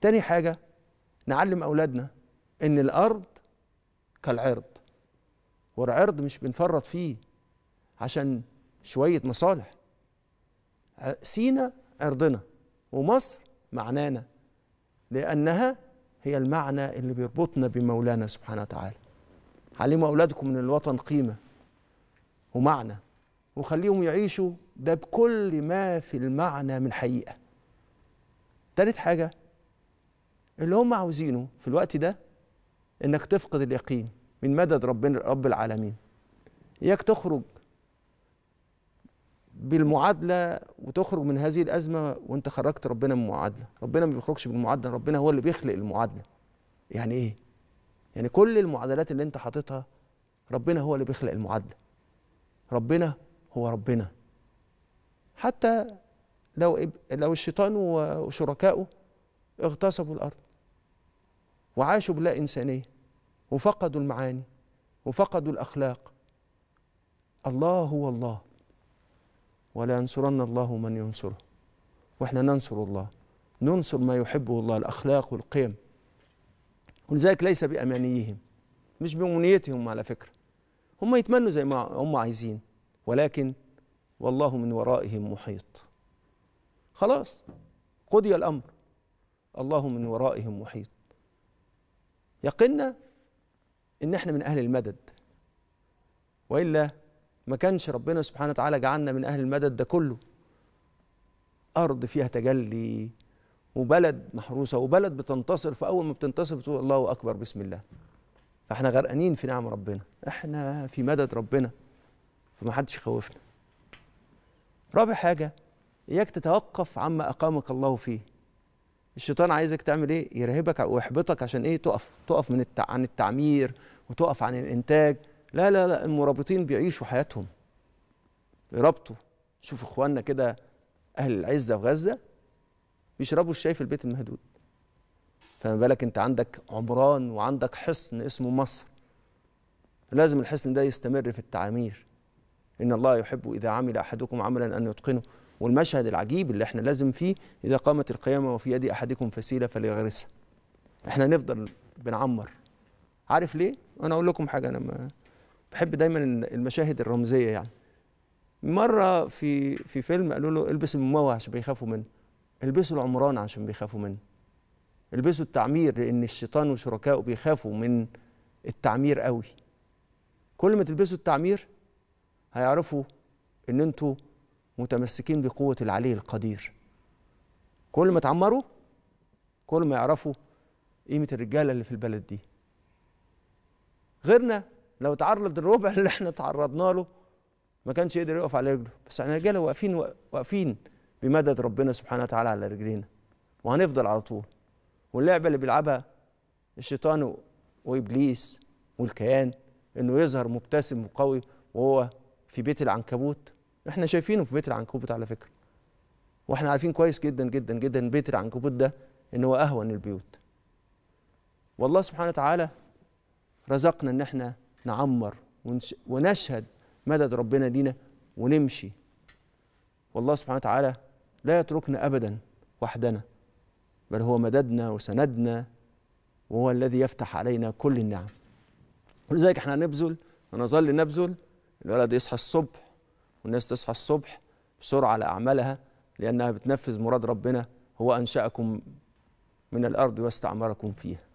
تاني حاجة نعلم أولادنا إن الأرض كالعرض والعرض مش بنفرط فيه عشان شوية مصالح سينا عرضنا ومصر معنانا لأنها هي المعنى اللي بيربطنا بمولانا سبحانه وتعالى علموا أولادكم من الوطن قيمة ومعنى وخليهم يعيشوا ده بكل ما في المعنى من حقيقة تالت حاجة اللي هم عاوزينه في الوقت ده انك تفقد اليقين من مدد ربنا رب العالمين اياك تخرج بالمعادله وتخرج من هذه الازمه وانت خرجت ربنا من المعادله ربنا ما بيخرجش بالمعادله ربنا هو اللي بيخلق المعادله يعني ايه يعني كل المعادلات اللي انت حاططها ربنا هو اللي بيخلق المعادله ربنا هو ربنا حتى لو لو الشيطان وشركائه اغتصبوا الارض وعاشوا بلا إنسانية وفقدوا المعاني وفقدوا الأخلاق الله هو الله ولا ينصرن الله من ينصره واحنا ننصر الله ننصر ما يحبه الله الأخلاق والقيم ولذلك ليس بأمانيهم مش بأمنيتهم على فكرة هم يتمنوا زي ما هم عايزين ولكن والله من ورائهم محيط خلاص قضي الأمر الله من ورائهم محيط يقنا ان احنا من اهل المدد والا ما كانش ربنا سبحانه وتعالى جعلنا من اهل المدد ده كله ارض فيها تجلي وبلد محروسه وبلد بتنتصر فاول ما بتنتصر بتقول الله اكبر بسم الله فاحنا غرقانين في نعم ربنا احنا في مدد ربنا فما حدش يخوفنا رابع حاجه اياك تتوقف عما اقامك الله فيه الشيطان عايزك تعمل ايه يرهبك ويحبطك عشان ايه تقف تقف من التع... عن التعمير وتقف عن الانتاج لا لا لا المرابطين بيعيشوا حياتهم يربطوا شوف اخواننا كده اهل العزه في غزه بيشربوا الشاي في البيت المهدود فما بالك انت عندك عمران وعندك حصن اسمه مصر لازم الحصن ده يستمر في التعامير إن الله يحب إذا عمل أحدكم عملا أن يتقنه والمشهد العجيب اللي احنا لازم فيه إذا قامت القيامة وفي يد أحدكم فسيلة فليغرسها احنا نفضل بنعمر عارف ليه؟ أنا أقول لكم حاجة أنا ما بحب دايما المشاهد الرمزية يعني مرة في في فيلم قالوا له البس المموه عشان بيخافوا منه البسوا العمران عشان بيخافوا منه البسوا التعمير لأن الشيطان وشركائه بيخافوا من التعمير قوي كل ما تلبسوا التعمير هيعرفوا ان انتوا متمسكين بقوة العلي القدير كل ما اتعمروا كل ما يعرفوا قيمة الرجالة اللي في البلد دي غيرنا لو تعرض الربع اللي احنا تعرضنا له ما كانش يقدر يقف على رجله بس احنا رجاله واقفين واقفين بمدد ربنا سبحانه وتعالى على رجلينا وهنفضل على طول واللعبة اللي بيلعبها الشيطان وإبليس والكيان إنه يظهر مبتسم وقوي وهو في بيت العنكبوت احنا شايفينه في بيت العنكبوت على فكره واحنا عارفين كويس جدا جدا جدا بيت العنكبوت ده ان هو اهون البيوت والله سبحانه وتعالى رزقنا ان احنا نعمر ونشهد مدد ربنا لينا ونمشي والله سبحانه وتعالى لا يتركنا ابدا وحدنا بل هو مددنا وسندنا وهو الذي يفتح علينا كل النعم ولذلك احنا هنبذل ونظل نبذل الولد يصحى الصبح والناس تصحى الصبح بسرعه على اعمالها لانها بتنفذ مراد ربنا هو انشاكم من الارض واستعمركم فيها